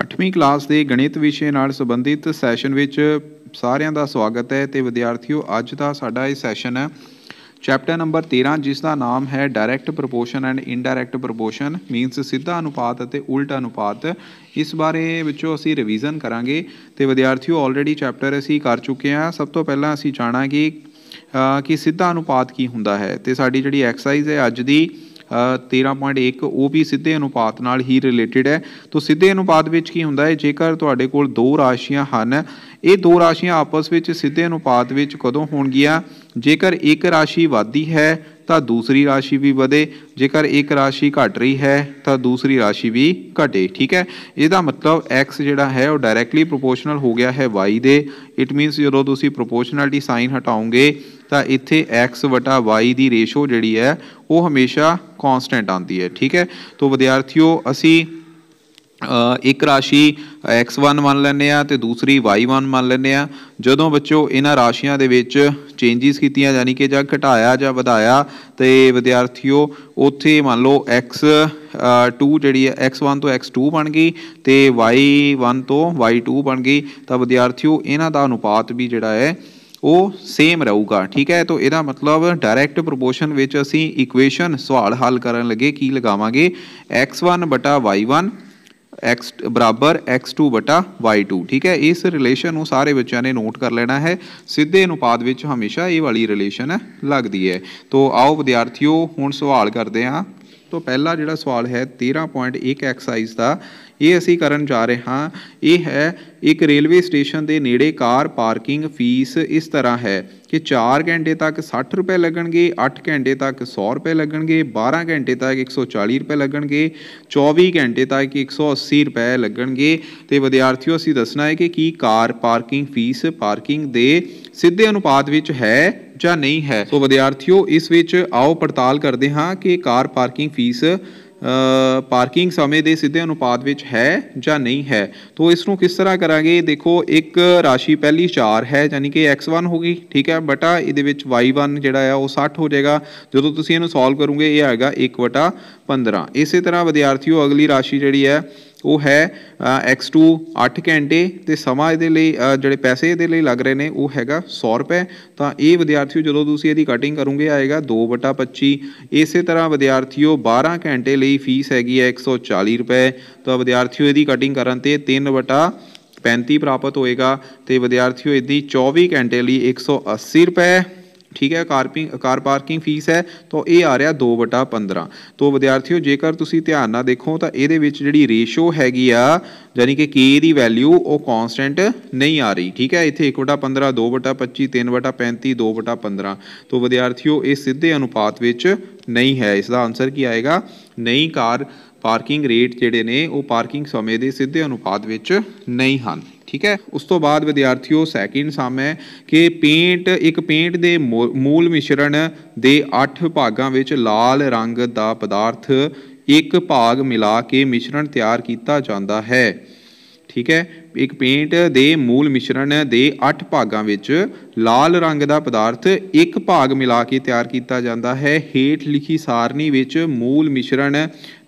8ਵੀਂ class ਦੇ ਗਣਿਤ ਵਿਸ਼ੇ ਨਾਲ ਸੰਬੰਧਿਤ ਸੈਸ਼ਨ ਵਿੱਚ ਸਾਰਿਆਂ ਦਾ ਸਵਾਗਤ ਹੈ ਤੇ ਵਿਦਿਆਰਥੀਓ ਅੱਜ ਦਾ ਸਾਡਾ ਇਹ ਸੈਸ਼ਨ ਹੈ ਚੈਪਟਰ ਨੰਬਰ 13 ਜਿਸ ਦਾ ਨਾਮ ਹੈ direct proportion and indirect proportion means ਸਿੱਧਾ ਅਨੁਪਾਤ ਅਤੇ ਉਲਟਾ ਅਨੁਪਾਤ ਇਸ ਬਾਰੇ ਵਿੱਚੋਂ ਅਸੀਂ ਰਿਵੀਜ਼ਨ ਕਰਾਂਗੇ ਤੇ ਵਿਦਿਆਰਥੀਓ ਆਲਰੇਡੀ ਚੈਪਟਰ ਅਸੀਂ ਕਰ ਚੁੱਕੇ ਹਾਂ ਸਭ ਤੋਂ ਪਹਿਲਾਂ ਅਸੀਂ ਜਾਣਾਂਗੇ ਕਿ ਸਿੱਧਾ ਅਨੁਪਾਤ ਕੀ ਹੁੰਦਾ ਹੈ ਤੇ ਸਾਡੀ ਜਿਹੜੀ ਐਕਸਰਸਾਈਜ਼ ਹੈ ਅੱਜ ਦੀ 13.1 ਉਹ ਵੀ ਸਿੱਧੇ ਅਨੁਪਾਤ ਨਾਲ ਹੀ ਰਿਲੇਟਡ ਹੈ ਤੋਂ ਸਿੱਧੇ ਅਨੁਪਾਤ ਵਿੱਚ ਕੀ ਹੁੰਦਾ ਹੈ ਜੇਕਰ ਤੁਹਾਡੇ ਕੋਲ ਦੋ ਰਾਸ਼ੀਆਂ ਹਨ ਇਹ ਦੋ ਰਾਸ਼ੀਆਂ ਆਪਸ ਵਿੱਚ ਸਿੱਧੇ ਅਨੁਪਾਤ ਵਿੱਚ ਕਦੋਂ ਹੋਣਗੀਆਂ ਜੇਕਰ ਇੱਕ ਰਾਸ਼ੀ ਵਧਦੀ ਹੈ ਤਾਂ ਦੂਸਰੀ ਰਾਸ਼ੀ ਵੀ ਵਧੇ ਜੇਕਰ ਇੱਕ ਰਾਸ਼ੀ ਘਟ ਰਹੀ ਹੈ ਤਾਂ ਦੂਸਰੀ ਰਾਸ਼ੀ ਵੀ ਘਟੇ ਠੀਕ ਹੈ ਇਹਦਾ ਮਤਲਬ x ਜਿਹੜਾ ਹੈ ਉਹ ਡਾਇਰੈਕਟਲੀ ਪ੍ਰੋਪੋਰਸ਼ਨਲ ਹੋ ਗਿਆ ਹੈ y ਦੇ ਇਟ ਮੀਨਸ ਜਦੋਂ ਤੁਸੀਂ ਪ੍ਰੋਪੋਰਸ਼ਨੈਲਿਟੀ ਸਾਈਨ ਹਟਾਓਗੇ ਤਾਂ ਇੱਥੇ x y ਦੀ ਰੇਸ਼ੋ ਜਿਹੜੀ ਹੈ ਉਹ ਹਮੇਸ਼ਾ ਕਨਸਟੈਂਟ ਆਉਂਦੀ ਹੈ ਠੀਕ ਹੈ ਤੋਂ ਵਿਦਿਆਰਥੀਓ ਅਸੀਂ ਇੱਕ ਰਾਸ਼ੀ x1 ਮੰਨ ਲੈਂਦੇ ਆ ਤੇ ਦੂਸਰੀ y1 ਮੰਨ ਲੈਂਦੇ ਆ ਜਦੋਂ ਬੱਚੋ ਇਹਨਾਂ ਰਾਸ਼ੀਆਂ ਦੇ ਵਿੱਚ ਚੇਂਜਸ ਕੀਤੀਆਂ ਯਾਨੀ ਕਿ ਜਾਂ ਘਟਾਇਆ ਜਾਂ ਵਧਾਇਆ ਤੇ ਵਿਦਿਆਰਥੀਓ ਉੱਥੇ ਮੰਨ ਲਓ x2 ਜਿਹੜੀ ਹੈ x1 ਤੋਂ x2 ਬਣ ਗਈ ਤੇ y1 ਤੋਂ y2 ਬਣ ਗਈ ਤਾਂ ਵਿਦਿਆਰਥੀਓ ਇਹਨਾਂ ਦਾ ਅਨੁਪਾਤ ਵੀ ਜਿਹੜਾ ਹੈ ਉਹ ਸੇਮ ਰਹੂਗਾ ਠੀਕ ਹੈ ਤਾਂ ਇਹਦਾ ਮਤਲਬ ਡਾਇਰੈਕਟ ਪ੍ਰੋਪੋਰਸ਼ਨ ਵਿੱਚ ਅਸੀਂ ਇਕੁਏਸ਼ਨ ਸਵਾਲ ਹੱਲ ਕਰਨ ਲੱਗੇ ਕੀ ਲਗਾਵਾਂਗੇ x1 y1 x x2 y2 ਠੀਕ ਹੈ ਇਸ ਰਿਲੇਸ਼ਨ ਨੂੰ ਸਾਰੇ ਬੱਚਿਆਂ ਨੇ ਨੋਟ ਕਰ ਲੈਣਾ ਹੈ ਸਿੱਧੇ ਅਨੁਪਾਤ ਵਿੱਚ ਹਮੇਸ਼ਾ ਇਹ ਵਾਲੀ ਰਿਲੇਸ਼ਨ ਲੱਗਦੀ ਹੈ ਤੋਂ ਆਓ ਵਿਦਿਆਰਥੀਓ ਹੁਣ ਸਵਾਲ ਕਰਦੇ ਹਾਂ ਤੋਂ ਪਹਿਲਾ ਜਿਹੜਾ ਸਵਾਲ ਹੈ 13.1 ਐਕਸਰਸਾਈਜ਼ ਦਾ ਇਹ ਅਸੀਂ ਕਰਨ ਜਾ ਰਹੇ ਹਾਂ ਇਹ ਹੈ ਇੱਕ ਰੇਲਵੇ ਸਟੇਸ਼ਨ ਦੇ ਨੇੜੇ ਕਾਰ ਪਾਰਕਿੰਗ ਫੀਸ ਇਸ ਤਰ੍ਹਾਂ ਹੈ ਕਿ 4 ਘੰਟੇ ਤੱਕ 60 ਰੁਪਏ ਲੱਗਣਗੇ 8 ਘੰਟੇ ਤੱਕ 100 ਰੁਪਏ ਲੱਗਣਗੇ 12 ਘੰਟੇ ਤੱਕ 140 ਰੁਪਏ ਲੱਗਣਗੇ 24 ਘੰਟੇ ਤੱਕ 180 ਰੁਪਏ ਲੱਗਣਗੇ ਤੇ ਵਿਦਿਆਰਥੀਓ ਅਸੀਂ ਦੱਸਣਾ ਹੈ ਕਿ ਕੀ ਕਾਰ ਪਾਰਕਿੰਗ ਫੀਸ ਪਾਰਕਿੰਗ ਦੇ ਸਿੱਧੇ ਅਨੁਪਾਤ ਵਿੱਚ ਹੈ ਜਾਂ ਨਹੀਂ ਹੈ ਸੋ ਵਿਦਿਆਰਥੀਓ ਇਸ ਵਿੱਚ ਆਓ ਪੜਤਾਲ ਕਰਦੇ ਹਾਂ ਕਿ ਕਾਰ ਪਾਰਕਿੰਗ ਫੀਸ ਪਾਰਕਿੰਗ ਸਮੇਂ ਦੇ ਸਿੱਧੇ ਅਨੁਪਾਤ ਵਿੱਚ ਹੈ ਜਾਂ ਨਹੀਂ ਹੈ ਤੋਂ ਇਸ ਨੂੰ ਕਿਸ ਤਰ੍ਹਾਂ ਕਰਾਂਗੇ ਦੇਖੋ ਇੱਕ ਰਾਸ਼ੀ ਪਹਿਲੀ 4 ਹੈ ਯਾਨੀ ਕਿ x1 ਹੋ ਗਈ ਠੀਕ ਹੈ ਬਟਾ ਇਹਦੇ ਵਿੱਚ y1 ਜਿਹੜਾ ਆ ਉਹ 60 ਹੋ ਜਾਏਗਾ ਜਦੋਂ ਤੁਸੀਂ ਇਹਨੂੰ ਸੋਲਵ ਕਰੋਗੇ ਇਹ ਆਏਗਾ 1 15 ਇਸੇ ਤਰ੍ਹਾਂ ਵਿਦਿਆਰਥੀਓ ਅਗਲੀ ਰਾਸ਼ੀ ਜਿਹੜੀ ਹੈ ਉਹ ਹੈ x2 8 ਘੰਟੇ ਤੇ ਸਮਾਂ ਇਹਦੇ ਲਈ ਜਿਹੜੇ ਪੈਸੇ ਇਹਦੇ ਲਈ ਲੱਗ ਰਹੇ ਨੇ ਉਹ ਹੈਗਾ 100 ਰੁਪਏ ਤਾਂ ਇਹ ਵਿਦਿਆਰਥੀਓ ਜਦੋਂ ਤੁਸੀਂ ਇਹਦੀ ਕਟਿੰਗ ਕਰੋਗੇ ਆਏਗਾ 2/25 ਇਸੇ ਤਰ੍ਹਾਂ ਵਿਦਿਆਰਥੀਓ 12 ਘੰਟੇ ਲਈ ਫੀਸ ਹੈਗੀ ਹੈ 140 ਰੁਪਏ ਤਾਂ ਵਿਦਿਆਰਥੀਓ ਇਹਦੀ ਕਟਿੰਗ ਕਰਨ ਤੇ 3 35 ਪ੍ਰਾਪਤ ਹੋਏਗਾ ਤੇ ਵਿਦਿਆਰਥੀਓ ਇਹਦੀ 24 ਘੰਟੇ ਲਈ 180 ਰੁਪਏ ਠੀਕ ਹੈ ਕਾਰ ਕਾਰ ਪਾਰਕਿੰਗ ਫੀਸ ਹੈ ਤਾਂ ਇਹ ਆ ਰਿਹਾ 2/15 ਤੋਂ ਵਿਦਿਆਰਥੀਓ ਜੇਕਰ ਤੁਸੀਂ ਧਿਆਨ ਨਾਲ ਦੇਖੋ ਤਾਂ ਇਹਦੇ ਵਿੱਚ ਜਿਹੜੀ ਰੇਸ਼ੋ ਹੈਗੀ ਆ ਯਾਨੀ ਕਿ k ਦੀ ਵੈਲਿਊ ਉਹ ਕਨਸਟੈਂਟ ਨਹੀਂ ਆ ਰਹੀ ਠੀਕ ਹੈ ਇੱਥੇ 1/15 2/25 3/35 2/15 ਤੋਂ ਵਿਦਿਆਰਥੀਓ ਇਹ ਸਿੱਧੇ ਅਨੁਪਾਤ ਵਿੱਚ ਨਹੀਂ ਹੈ ਇਸ ਦਾ ਆਨਸਰ ਕੀ ਆਏਗਾ ਨਹੀਂ ਕਾਰ ਪਾਰਕਿੰਗ ਰੇਟ ਜਿਹੜੇ ਨੇ ਉਹ ਪਾਰਕਿੰਗ ਸਮੇਂ ਦੇ ਸਿੱਧੇ ਅਨੁਪਾਤ ਵਿੱਚ ਨਹੀਂ ਹਨ ਠੀਕ ਹੈ ਉਸ ਤੋਂ ਬਾਅਦ ਵਿਦਿਆਰਥੀਓ ਸੈਕਿੰਡ ਸਮ ਹੈ ਕਿ ਪੇਂਟ ਇੱਕ ਪੇਂਟ ਦੇ ਮੂਲ ਮਿਸ਼ਰਣ ਦੇ 8 ਭਾਗਾਂ ਵਿੱਚ ਲਾਲ ਰੰਗ ਦਾ ਪਦਾਰਥ ਇੱਕ ਭਾਗ ਮਿਲਾ ਕੇ ਮਿਸ਼ਰਣ ਤਿਆਰ ਕੀਤਾ ਜਾਂਦਾ ਹੈ ਠੀਕ ਹੈ ਇੱਕ ਪੇਂਟ ਦੇ ਮੂਲ ਮਿਸ਼ਰਣ ਦੇ 8 ਭਾਗਾਂ ਵਿੱਚ ਲਾਲ ਰੰਗ ਦਾ ਪਦਾਰਥ ਇੱਕ ਭਾਗ ਮਿਲਾ ਕੇ ਤਿਆਰ ਕੀਤਾ ਜਾਂਦਾ ਹੈ ਹੇਠ ਲਿਖੀ ਸਾਰਣੀ ਵਿੱਚ ਮੂਲ ਮਿਸ਼ਰਣ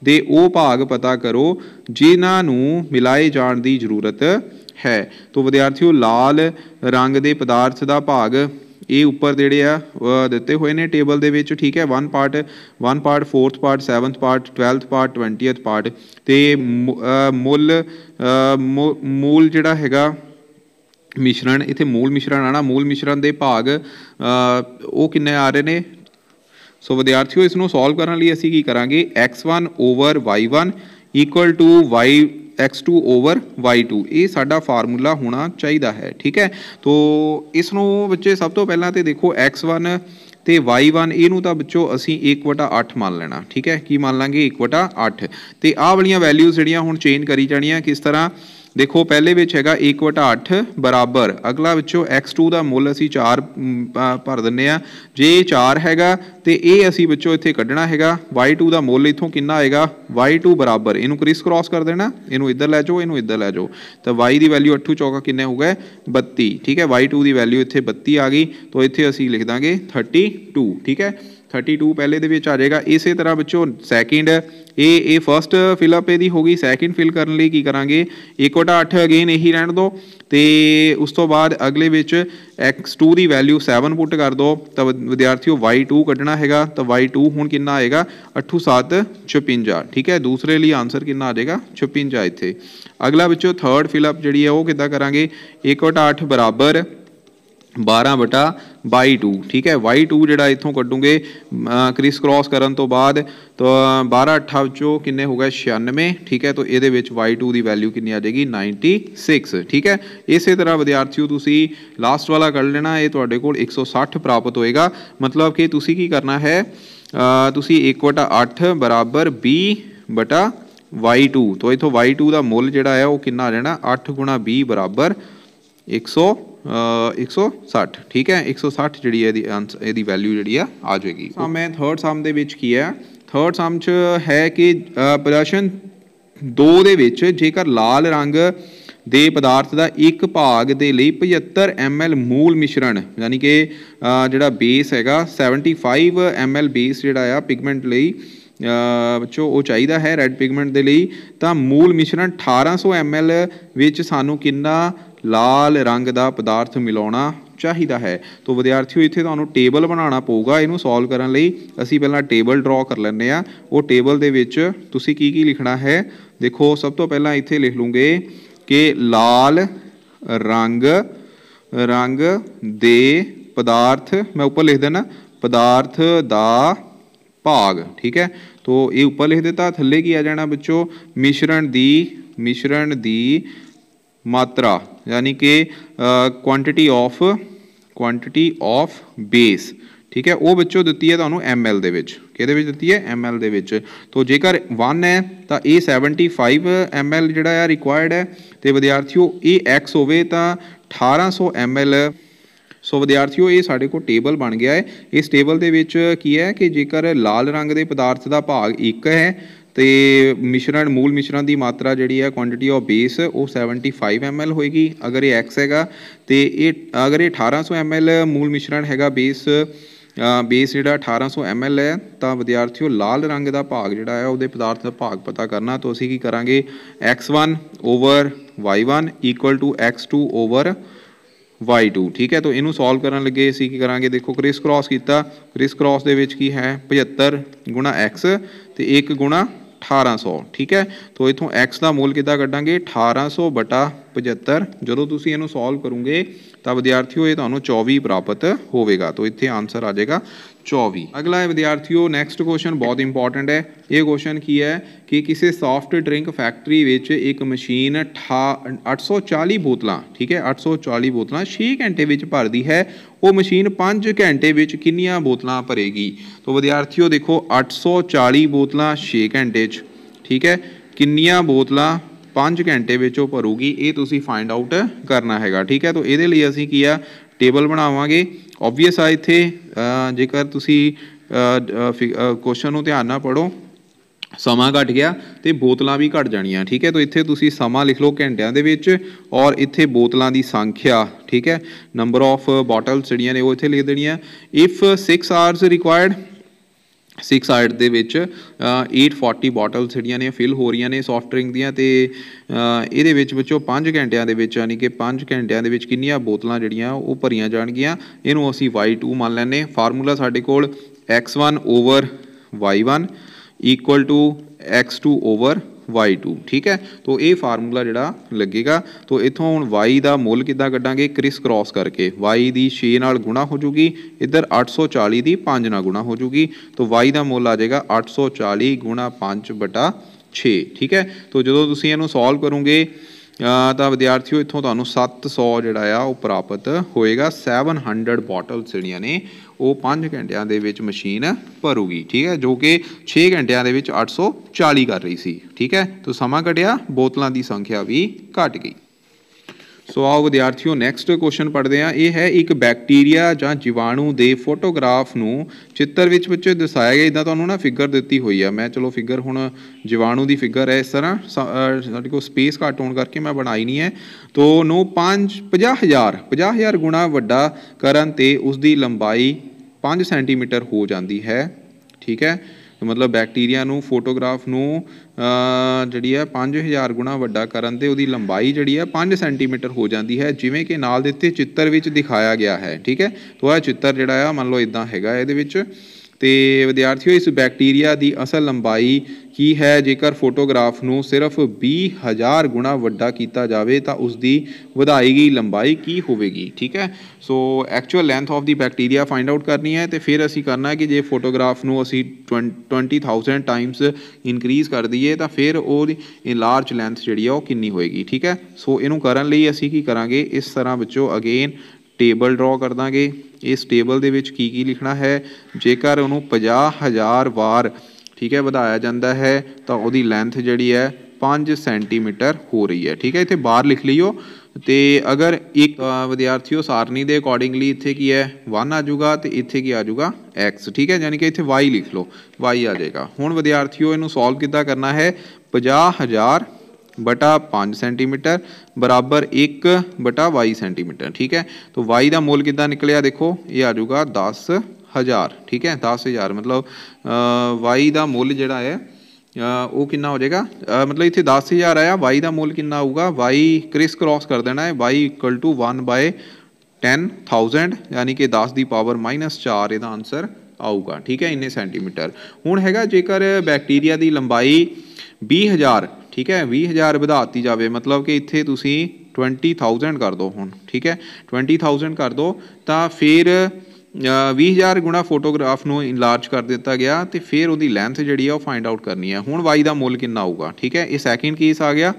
ਦੇ ਉਹ ਭਾਗ ਪਤਾ ਕਰੋ ਜਿਨ੍ਹਾਂ ਨੂੰ ਮਿਲਾਏ ਜਾਣ ਦੀ ਜ਼ਰੂਰਤ ਹੈ ਤੋਂ ਵਿਦਿਆਰਥੀਓ ਲਾਲ ਰੰਗ ਦੇ ਪਦਾਰਥ ਦਾ ਭਾਗ ਇਹ ਉੱਪਰ ਜਿਹੜੇ ਆ ਦਿੱਤੇ ਹੋਏ ਨੇ ਟੇਬਲ ਦੇ ਵਿੱਚ ਠੀਕ ਹੈ 1 part 1 part 4th part 7th part 12th part 20th part ਤੇ ਮੁੱਲ ਮੂਲ ਜਿਹੜਾ ਹੈਗਾ ਮਿਸ਼ਰਣ ਇੱਥੇ ਮੂਲ ਮਿਸ਼ਰਣ ਆਣਾ ਮੂਲ ਮਿਸ਼ਰਣ ਦੇ ਭਾਗ ਉਹ ਕਿੰਨੇ ਆ ਰਹੇ ਨੇ ਸੋ ਵਿਦਿਆਰਥੀਓ ਇਸ ਨੂੰ ਸੋਲਵ ਕਰਨ ਲਈ ਅਸੀਂ ਕੀ ਕਰਾਂਗੇ x1 over y1 equal to y x2 ਓਵਰ y2 ਇਹ ਸਾਡਾ ਫਾਰਮੂਲਾ ਹੋਣਾ ਚਾਹੀਦਾ ਹੈ ਠੀਕ ਹੈ ਤੋਂ ਇਸ ਨੂੰ ਬੱਚੇ ਸਭ ਤੋਂ ਪਹਿਲਾਂ ਤੇ ਦੇਖੋ x1 ਤੇ y1 ਇਹਨੂੰ ਤਾਂ ਬੱਚੋ ਅਸੀਂ 1/8 ਮੰਨ ਲੈਣਾ ਠੀਕ ਹੈ ਕੀ ਮੰਨ ਲਾਂਗੇ 1/8 ਤੇ ਆਹ ਵਾਲੀਆਂ ਵੈਲਿਊਜ਼ ਜਿਹੜੀਆਂ ਹੁਣ ਚੇਂਜ ਕਰੀ ਜਾਣੀਆਂ ਕਿਸ ਤਰ੍ਹਾਂ ਦੇਖੋ ਪਹਿਲੇ ਵਿੱਚ ਹੈਗਾ 1 8 ਬਰਾਬਰ ਅਗਲਾ ਵਿੱਚੋਂ x2 ਦਾ ਮੁੱਲ ਅਸੀਂ 4 ਭਰ ਦਿੰਨੇ ਆ ਜੇ 4 ਹੈਗਾ ਤੇ ਇਹ ਅਸੀਂ ਵਿੱਚੋਂ ਇੱਥੇ ਕੱਢਣਾ ਹੈਗਾ y2 ਦਾ ਮੁੱਲ ਇੱਥੋਂ ਕਿੰਨਾ ਆਏਗਾ y2 ਬਰਾਬਰ ਇਹਨੂੰ ਕ੍ਰਿਸ ਕ੍ਰਾਸ ਕਰ ਦੇਣਾ ਇਹਨੂੰ ਇੱਧਰ ਲੈ ਜਾਓ ਇਹਨੂੰ ਇੱਧਰ ਲੈ ਜਾਓ ਤਾਂ y ਦੀ ਵੈਲਿਊ 8 ਚੌਕਾ ਕਿੰਨੇ ਹੋ ਗਏ 32 ਠੀਕ ਹੈ y2 ਦੀ ਵੈਲਿਊ ਇੱਥੇ 32 ਆ ਗਈ ਤਾਂ ਇੱਥੇ ਅਸੀਂ ਲਿਖ ਦਾਂਗੇ 32 ਠੀਕ ਹੈ थर्टी टू पहले दे आ जाएगा इस तरह बच्चों second A A first fill up यदि होगी सैकेंड फिल करने लिए की करा एक वोटा अठ अगेन यही रहन दो ते उस तो बाद अगले एक्स टू की वैल्यू सैवन पुट कर दो विद्यार्थियों वाई टू क्ढना है तो वाई टू हूँ कि आएगा अठू सात छपिंजा ठीक है दूसरे लिए आंसर कि आ जाएगा छपंजा इतने अगला बच्चों थर्ड फिलअप जी है वह कि करा एक वोटा अठ बराबर बारह बटा बाई टू ठीक है वाई टू जरा इतों कटूंगे क्रिस क्रॉस कर तो बाद तो बारह अठा किन्ने हो गए छियानवे ठीक है तो ये वाई टू की वैल्यू कि आ जाएगी नाइनटी सिक्स ठीक है इस तरह विद्यार्थियों तुम लास्ट वाला कर लेना ये थोड़े को सौ सठ प्राप्त होएगा मतलब कि तुम्हें की करना है तुम एक बटा अठ बराबर बी बटा वाई टू तो इतों वाई टू का मुल जो है वह कि आ जाना अठ गुणा बी बराबर एक सौ 160 ਠੀਕ ਹੈ 160 ਜਿਹੜੀ ਹੈ ਇਹਦੀ ਇਹਦੀ ਵੈਲਿਊ ਜਿਹੜੀ ਆ ਆ ਜਾਏਗੀ ਸੋ ਮੈਂ ਥਰਡ ਸਮ ਦੇ ਵਿੱਚ ਕੀ ਹੈ ਥਰਡ ਸਮ ਚ ਹੈ ਕਿ ਪ੍ਰਸ਼ਨ 2 ਦੇ ਵਿੱਚ ਜੇਕਰ ਲਾਲ ਰੰਗ ਦੇ ਪਦਾਰਥ ਦਾ ਇੱਕ ਭਾਗ ਦੇ ਲਈ 75 ml ਮੂਲ ਮਿਸ਼ਰਣ ਯਾਨੀ ਕਿ ਜਿਹੜਾ ਬੇਸ ਹੈਗਾ 75 ml ਬੇਸ ਜਿਹੜਾ ਆ ਪਿਗਮੈਂਟ ਲਈ ਬੱਚੋ ਉਹ ਚਾਹੀਦਾ ਹੈ ਰੈੱਡ ਪਿਗਮੈਂਟ ਦੇ ਲਈ ਤਾਂ ਮੂਲ ਮਿਸ਼ਰਣ 1800 ml ਵਿੱਚ ਸਾਨੂੰ ਕਿੰਨਾ ਲਾਲ ਰੰਗ ਦਾ ਪਦਾਰਥ ਮਿਲਾਉਣਾ ਚਾਹੀਦਾ ਹੈ ਤੋਂ ਵਿਦਿਆਰਥੀਓ ਇੱਥੇ ਤੁਹਾਨੂੰ ਟੇਬਲ ਬਣਾਉਣਾ ਪਊਗਾ ਇਹਨੂੰ ਸੋਲਵ ਕਰਨ ਲਈ ਅਸੀਂ ਪਹਿਲਾਂ ਟੇਬਲ ਡਰਾ ਕਰ ਲੈਂਦੇ ਆ ਉਹ ਟੇਬਲ ਦੇ ਵਿੱਚ ਤੁਸੀਂ ਕੀ ਕੀ ਲਿਖਣਾ ਹੈ ਦੇਖੋ ਸਭ ਤੋਂ ਪਹਿਲਾਂ ਇੱਥੇ ਲਿਖ ਲੂਗੇ ਕਿ ਲਾਲ ਰੰਗ ਰੰਗ ਦੇ ਪਦਾਰਥ ਮੈਂ ਉੱਪਰ ਲਿਖ ਦੇਣਾ ਪਦਾਰਥ ਦਾ ਭਾਗ ਠੀਕ ਹੈ ਤੋਂ ਇਹ ਉੱਪਰ ਲਿਖ ਦਿੱਤਾ ਥੱਲੇ ਕੀ ਆ ਜਾਣਾ ਬੱਚੋ ਮਿਸ਼ਰਣ ਦੀ ਮਿਸ਼ਰਣ ਦੀ ਮਾਤਰਾ ਯਾਨੀ ਕਿ quantity of quantity of base ਠੀਕ ਹੈ ਉਹ ਵਿੱਚੋਂ ਦਿੱਤੀ ਹੈ ਤੁਹਾਨੂੰ ml ਦੇ ਵਿੱਚ ਕਿਹਦੇ ਵਿੱਚ ਦਿੱਤੀ ਹੈ ml ਦੇ ਵਿੱਚ ਤੋਂ ਜੇਕਰ 1 ਹੈ ਤਾਂ ਇਹ 75 ml ਜਿਹੜਾ ਹੈ ਰਿਕੁਆਇਰਡ ਹੈ ਤੇ ਵਿਦਿਆਰਥੀਓ ਇਹ ਐਕਸ ਹੋਵੇ ਤਾਂ 1800 ml ਸੋ ਵਿਦਿਆਰਥੀਓ ਇਹ ਸਾਡੇ ਕੋਲ ਟੇਬਲ ਬਣ ਗਿਆ ਹੈ ਇਸ ਟੇਬਲ ਦੇ ਵਿੱਚ ਕੀ ਹੈ ਕਿ ਜੇਕਰ ਲਾਲ ਰੰਗ ਦੇ ਪਦਾਰਥ ਦਾ ਭਾਗ 1 ਹੈ ਤੇ ਮਿਸ਼ਰਣ ਮੂਲ ਮਿਸ਼ਰਣ ਦੀ ਮਾਤਰਾ ਜਿਹੜੀ ਹੈ ਕੁਆਂਟੀਟੀ ਆਫ ਬੇਸ ਉਹ 75 ml ਹੋਏਗੀ ਅਗਰ ਇਹ x ਹੈਗਾ ਤੇ ਇਹ ਅਗਰ ਇਹ 1800 ml ਮੂਲ ਮਿਸ਼ਰਣ ਹੈਗਾ ਬੇਸ ਬੇਸ ਜਿਹੜਾ 1800 ml ਹੈ ਤਾਂ ਵਿਦਿਆਰਥੀਓ ਲਾਲ ਰੰਗ ਦਾ ਭਾਗ ਜਿਹੜਾ ਹੈ ਉਹਦੇ ਪਦਾਰਥ ਦਾ ਭਾਗ ਪਤਾ ਕਰਨਾ ਤਾਂ ਅਸੀਂ ਕੀ ਕਰਾਂਗੇ x1 over y1 equal to x2 ਓਵਰ y2 ਠੀਕ ਹੈ ਤਾਂ ਇਹਨੂੰ ਸੋਲਵ ਕਰਨ ਲੱਗੇ ਅਸੀਂ ਕੀ ਕਰਾਂਗੇ ਦੇਖੋ ਕ੍ਰਿਸ ਕ੍ਰਾਸ ਕੀਤਾ ਕ੍ਰਿਸ ਕ੍ਰਾਸ ਦੇ ਵਿੱਚ ਕੀ ਹੈ 75 ਗੁਣਾ x ਤੇ 1 ਗੁਣਾ 1800 ਠੀਕ ਹੈ ਤੋਂ ਇਥੋਂ x ਦਾ ਮੁੱਲ ਕਿੱਦਾਂ ਕੱਢਾਂਗੇ 1800 ਬਟਾ 75 ਜਦੋਂ ਤੁਸੀਂ ਇਹਨੂੰ ਸੋਲਵ ਕਰੋਗੇ ਤਾਂ ਵਿਦਿਆਰਥੀਓ ਇਹ ਤੁਹਾਨੂੰ 24 ਪ੍ਰਾਪਤ ਹੋਵੇਗਾ ਤੋਂ ਇੱਥੇ ਆਨਸਰ ਆ ਜਾਏਗਾ 24 ਅਗਲਾ ਹੈ ਵਿਦਿਆਰਥੀਓ ਨੈਕਸਟ ਕੁਐਸਚਨ ਬਹੁਤ ਇੰਪੋਰਟੈਂਟ ਹੈ ਇਹ ਕੁਐਸਚਨ ਕੀ ਹੈ ਕਿ ਕਿਸੇ ਸੌਫਟ ਡਰਿੰਕ ਫੈਕਟਰੀ ਵਿੱਚ ਇੱਕ ਮਸ਼ੀਨ 840 ਬੋਤਲਾਂ ਠੀਕ ਹੈ 840 ਬੋਤਲਾਂ 6 ਘੰਟੇ ਵਿੱਚ ਭਰਦੀ ਹੈ ਉਹ ਮਸ਼ੀਨ 5 ਘੰਟੇ ਵਿੱਚ ਕਿੰਨੀਆਂ ਬੋਤਲਾਂ ਭਰੇਗੀ ਤੋਂ ਵਿਦਿਆਰਥੀਓ ਦੇਖੋ 840 ਬੋਤਲਾਂ 6 ਘੰਟੇ 'ਚ ਠੀਕ ਹੈ ਕਿੰਨੀਆਂ ਬੋਤਲਾਂ 5 ਘੰਟੇ ਵਿੱਚ ਉਹ ਭਰੂਗੀ ਇਹ ਤੁਸੀਂ ਫਾਈਂਡ ਆਊਟ ਕਰਨਾ ਹੈਗਾ ਠੀਕ ਹੈ ਤੋਂ ਇਹਦੇ ਲਈ ਅਸੀਂ ਕੀ ਆ ਟੇਬਲ ਬਣਾਵਾਂਗੇ ਆਬਵੀਅਸ ਆ ਇੱਥੇ ਜੇਕਰ ਤੁਸੀਂ ਕੁਐਸਚਨ ਨੂੰ ਧਿਆਨ ਨਾਲ ਪੜੋ ਸਮਾਂ ਘਟ ਗਿਆ ਤੇ ਬੋਤਲਾਂ ਵੀ ਘਟ ਜਾਣੀਆਂ ਠੀਕ ਹੈ ਤਾਂ ਇੱਥੇ ਤੁਸੀਂ ਸਮਾਂ ਲਿਖ ਲਓ ਘੰਟਿਆਂ ਦੇ ਵਿੱਚ ਔਰ ਇੱਥੇ ਬੋਤਲਾਂ ਦੀ ਸੰਖਿਆ ਠੀਕ ਹੈ ਨੰਬਰ ਆਫ ਬੋਟਲਸ ਜਿਹੜੀਆਂ ਨੇ ਉਹ ਇੱਥੇ ਲਿਖ ਦੇਣੀਆਂ if 6 arts required six art ਦੇ ਵਿੱਚ 840 ਬੋਟਲ ਜਿਹੜੀਆਂ ਨੇ ਫਿਲ ਹੋ ਰਹੀਆਂ ਨੇ ਸੌਫਟ ਡਰਿੰਕ ਦੀਆਂ ਤੇ ਇਹਦੇ ਵਿੱਚ ਵਿੱਚੋਂ 5 ਘੰਟਿਆਂ ਦੇ ਵਿੱਚ ਯਾਨੀ ਕਿ 5 ਘੰਟਿਆਂ ਦੇ ਵਿੱਚ ਕਿੰਨੀਆਂ ਬੋਤਲਾਂ ਜਿਹੜੀਆਂ ਉਹ ਭਰੀਆਂ ਜਾਣਗੀਆਂ ਇਹਨੂੰ ਅਸੀਂ y2 ਮੰਨ ਲੈਨੇ ਫਾਰਮੂਲਾ ਸਾਡੇ ਕੋਲ x1 over y1 equal to x2 ਓਵਰ y2 ਠੀਕ ਹੈ ਤੋਂ ਇਹ ਫਾਰਮੂਲਾ ਜਿਹੜਾ ਲੱਗੇਗਾ ਤੋਂ ਇਥੋਂ ਹੁਣ y ਦਾ ਮੁੱਲ ਕਿੱਦਾਂ ਕੱਢਾਂਗੇ ਕ੍ਰਿਸ ਕ੍ਰਾਸ ਕਰਕੇ y ਦੀ 6 ਨਾਲ ਗੁਣਾ ਹੋ ਜੂਗੀ ਇੱਧਰ 840 ਦੀ 5 ਨਾਲ ਗੁਣਾ ਹੋ ਜੂਗੀ ਤੋਂ y ਦਾ ਮੁੱਲ ਆ ਜਾਏਗਾ 840 5 6 ਠੀਕ ਹੈ ਤੋਂ ਜਦੋਂ ਤੁਸੀਂ ਇਹਨੂੰ ਸੋਲਵ ਕਰੋਗੇ ਤਾਂ ਵਿਦਿਆਰਥੀਓ ਇੱਥੋਂ ਤੁਹਾਨੂੰ 700 ਜਿਹੜਾ ਆ ਉਹ ਪ੍ਰਾਪਤ ਹੋਏਗਾ 700 ਬੋਟਲਸ ਜਿਹੜੀਆਂ ਨੇ ਉਹ 5 ਘੰਟਿਆਂ ਦੇ ਵਿੱਚ ਮਸ਼ੀਨ ਭਰੂਗੀ ਠੀਕ ਹੈ ਜੋ ਕਿ 6 ਘੰਟਿਆਂ ਦੇ ਵਿੱਚ 840 ਕਰ ਰਹੀ ਸੀ ਠੀਕ ਹੈ ਤਾਂ ਸਮਾਂ ਘਟਿਆ ਬੋਤਲਾਂ ਦੀ ਸੰਖਿਆ ਵੀ ਘਟ ਗਈ ਸੋ ਆਓ ਵਿਦਿਆਰਥੀਓ ਨੈਕਸਟ ਕੁਐਸਚਨ ਪੜ੍ਹਦੇ ਆ ਇਹ ਹੈ ਇੱਕ ਬੈਕਟੀਰੀਆ ਜਾਂ ਜੀਵਾਣੂ ਦੇ ਫੋਟੋਗ੍ਰਾਫ ਨੂੰ ਚਿੱਤਰ ਵਿੱਚ ਵਿੱਚ ਦਸਾਇਆ ਗਿਆ ਇਦਾਂ ਤੁਹਾਨੂੰ ਨਾ ਫਿਗਰ ਦਿੱਤੀ ਹੋਈ ਆ ਮੈਂ ਚਲੋ ਫਿਗਰ ਹੁਣ ਜੀਵਾਣੂ ਦੀ ਫਿਗਰ ਹੈ ਇਸ ਤਰ੍ਹਾਂ ਸਾਡੇ ਕੋਲ ਸਪੇਸ ਘੱਟ ਹੋਣ ਕਰਕੇ ਮੈਂ ਬਣਾਈ ਨਹੀਂ ਹੈ ਤੋਂ ਨੂੰ 5 50000 50000 ਗੁਣਾ ਵੱਡਾ ਕਰਨ ਤੇ ਉਸ ਦੀ ਲੰਬਾਈ 5 ਸੈਂਟੀਮੀਟਰ ਹੋ ਜਾਂਦੀ ਹੈ ਠੀਕ ਹੈ ਮਤਲਬ ਬੈਕਟੀਰੀਆ ਨੂੰ ਫੋਟੋਗ੍ਰਾਫ ਨੂੰ ਜਿਹੜੀ ਹੈ 5000 ਗੁਣਾ ਵੱਡਾ ਕਰਨ ਤੇ ਉਹਦੀ ਲੰਬਾਈ ਜਿਹੜੀ ਹੈ 5 ਸੈਂਟੀਮੀਟਰ ਹੋ ਜਾਂਦੀ ਹੈ ਜਿਵੇਂ ਕਿ ਨਾਲ ਦਿੱਤੇ ਚਿੱਤਰ ਵਿੱਚ ਦਿਖਾਇਆ ਗਿਆ ਹੈ ਠੀਕ ਹੈ ਤੋਂ ਇਹ ਚਿੱਤਰ ਜਿਹੜਾ ਆ ਮੰਨ ਲਓ ਇਦਾਂ ਹੈਗਾ ਇਹਦੇ ਵਿੱਚ ਤੇ ਵਿਦਿਆਰਥੀਓ ਇਸ ਬੈਕਟੀਰੀਆ ਦੀ ਅਸਲ ਲੰਬਾਈ ਕੀ ਹੈ ਜੇਕਰ ਫੋਟੋਗ੍ਰਾਫ ਨੂੰ ਸਿਰਫ 20000 ਗੁਣਾ ਵੱਡਾ ਕੀਤਾ ਜਾਵੇ ਤਾਂ ਉਸ ਦੀ ਵਧਾਈ ਗਈ ਲੰਬਾਈ ਕੀ ਹੋਵੇਗੀ ਠੀਕ ਹੈ so actual length of the bacteria find out ਕਰਨੀ ਹੈ ਤੇ ਫਿਰ ਅਸੀਂ ਕਰਨਾ ਹੈ ਕਿ ਜੇ ਫੋਟੋਗ੍ਰਾਫ ਨੂੰ ਅਸੀਂ 20000 ਟਾਈਮਸ ਇਨਕਰੀਜ਼ ਕਰ ਦਈਏ ਤਾਂ ਫਿਰ ਉਹ ਇਨਲਾਰਜ ਲੈਂਥ ਜਿਹੜੀ ਆ ਉਹ ਕਿੰਨੀ ਹੋਏਗੀ ਠੀਕ ਹੈ ਸੋ ਇਹਨੂੰ ਕਰਨ ਲਈ ਅਸੀਂ ਕੀ ਕਰਾਂਗੇ ਇਸ ਤਰ੍ਹਾਂ ਵਿੱਚੋਂ ਅਗੇਨ ਟੇਬਲ ਡਰਾ ਕਰ ਦਾਂਗੇ ਇਸ ਟੇਬਲ ਦੇ ਵਿੱਚ ਕੀ ਕੀ ਲਿਖਣਾ ਹੈ ਜੇਕਰ ਉਹਨੂੰ 50000 ਵਾਰ ਠੀਕ ਹੈ ਵਧਾਇਆ ਜਾਂਦਾ ਹੈ ਤਾਂ ਉਹਦੀ ਲੈਂਥ ਜਿਹੜੀ ਹੈ 5 ਸੈਂਟੀਮੀਟਰ ਹੋ ਰਹੀ ਹੈ ਠੀਕ ਹੈ ਇੱਥੇ ਬਾਹਰ ਲਿਖ ਲਈਓ ਤੇ ਅਗਰ ਇੱਕ ਵਿਦਿਆਰਥੀ ਉਸ ਆਰਨੀ ਦੇ ਅਕੋਰਡਿੰਗਲੀ ਇੱਥੇ ਕੀ ਹੈ 1 ਆ ਜਾਊਗਾ ਤੇ ਇੱਥੇ ਕੀ ਆ ਜਾਊਗਾ x ਠੀਕ ਹੈ ਯਾਨੀ ਕਿ ਇੱਥੇ y ਲਿਖ ਲਓ y ਆ ਜਾਏਗਾ ਹੁਣ ਵਿਦਿਆਰਥੀਓ ਇਹਨੂੰ ਸੋਲਵ ਕਿੱਦਾਂ ਕਰਨਾ ਹੈ 50000 बटा पाँच सेंटीमीटर बराबर एक बटा वाई सेंटीमीटर ठीक है तो वाई का मोल कि निकलिया देखो ये आ जाऊगा दस हज़ार ठीक है दस हज़ार मतलब वाई का मुल जोड़ा है वो कि हो जाएगा मतलब इतने दस हज़ार आया वाई का मुल कि आऊगा वाई क्रिस क्रॉस कर देना है Y equal to one by ten thousand यानी कि दस की पावर माइनस चार यदा आंसर आऊगा ठीक है इन्ने सेंटीमीटर हूँ हैगा जेकर बैक्टीरिया की लंबाई भी हज़ार ਠੀਕ ਹੈ 20000 ਵਧਾਤੀ ਜਾਵੇ ਮਤਲਬ ਕਿ ਇੱਥੇ ਤੁਸੀਂ 20000 ਕਰ ਦਿਓ ਹੁਣ ਠੀਕ ਹੈ 20000 ਕਰ ਦਿਓ ਤਾਂ ਫਿਰ 20000 ਗੁਣਾ ਫੋਟੋਗ੍ਰਾਫ ਨੂੰ ਇਨਲਾਰਜ ਕਰ ਦਿੱਤਾ ਗਿਆ ਤੇ ਫਿਰ ਉਹਦੀ ਲੈਂਥ ਜਿਹੜੀ ਆ ਉਹ ਫਾਈਂਡ ਆਊਟ ਕਰਨੀ ਹੈ ਹੁਣ y ਦਾ ਮੁੱਲ ਕਿੰਨਾ ਆਊਗਾ ਠੀਕ ਹੈ ਇਹ ਸੈਕਿੰਡ ਕੇਸ ਆ ਗਿਆ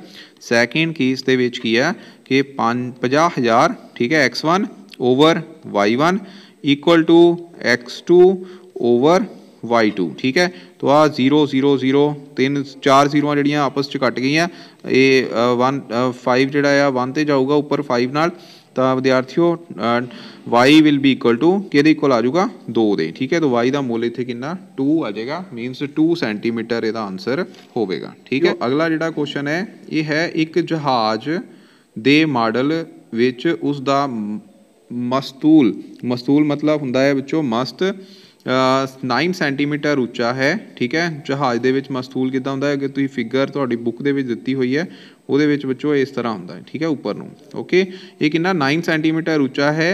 ਸੈਕਿੰਡ ਕੇਸ ਦੇ ਵਿੱਚ ਕੀ ਹੈ ਕਿ 50000 ਠੀਕ ਹੈ x1 over y1 equal to x2 ਓਵਰ y2 ਠੀਕ ਹੈ ਤੋ ਆ 0 0 0 3 4 ਜ਼ੀਰੋਆਂ ਜਿਹੜੀਆਂ ਆਪਸ ਚ ਕੱਟ ਗਈਆਂ ਇਹ 1 5 ਜਿਹੜਾ ਆ 1 ਤੇ ਜਾਊਗਾ ਉੱਪਰ 5 ਨਾਲ ਤਾਂ ਵਿਦਿਆਰਥੀਓ y will be equal to ਕਿਹਦੇ ਇਕੁਅਲ ਆ ਜਾਊਗਾ 2 ਦੇ ਠੀਕ ਹੈ ਤਾਂ y ਦਾ ਮੁੱਲ ਇੱਥੇ ਕਿੰਨਾ 2 ਆ ਜਾਏਗਾ ਮੀਨਸ 2 ਸੈਂਟੀਮੀਟਰ ਇਹਦਾ ਆਨਸਰ ਹੋਵੇਗਾ ਠੀਕ ਹੈ ਅਗਲਾ ਜਿਹੜਾ ਕੁਐਸਚਨ ਹੈ ਇਹ ਹੈ ਇੱਕ ਜਹਾਜ਼ ਦੇ ਮਾਡਲ ਵਿੱਚ ਉਸ ਦਾ ਮਸਤੂਲ ਮਸਤੂਲ ਮਤਲਬ ਹੁੰਦਾ ਹੈ ਵਿੱਚੋਂ ਮਸਤ 9 ਸੈਂਟੀਮੀਟਰ ਉੱਚਾ ਹੈ ਠੀਕ ਹੈ ਜਹਾਜ਼ ਦੇ ਵਿੱਚ ਮਸਤੂਲ ਕਿਦਾਂ ਹੁੰਦਾ ਹੈ ਕਿ ਤੁਸੀਂ ਫਿਗਰ ਤੁਹਾਡੀ ਬੁੱਕ ਦੇ ਵਿੱਚ ਦਿੱਤੀ ਹੋਈ ਹੈ ਉਹਦੇ ਵਿੱਚ ਵਿੱਚੋਂ ਇਸ ਤਰ੍ਹਾਂ ਹੁੰਦਾ ਹੈ ਠੀਕ ਹੈ ਉੱਪਰ ਨੂੰ ਓਕੇ ਇਹ ਕਿੰਨਾ 9 ਸੈਂਟੀਮੀਟਰ ਉੱਚਾ ਹੈ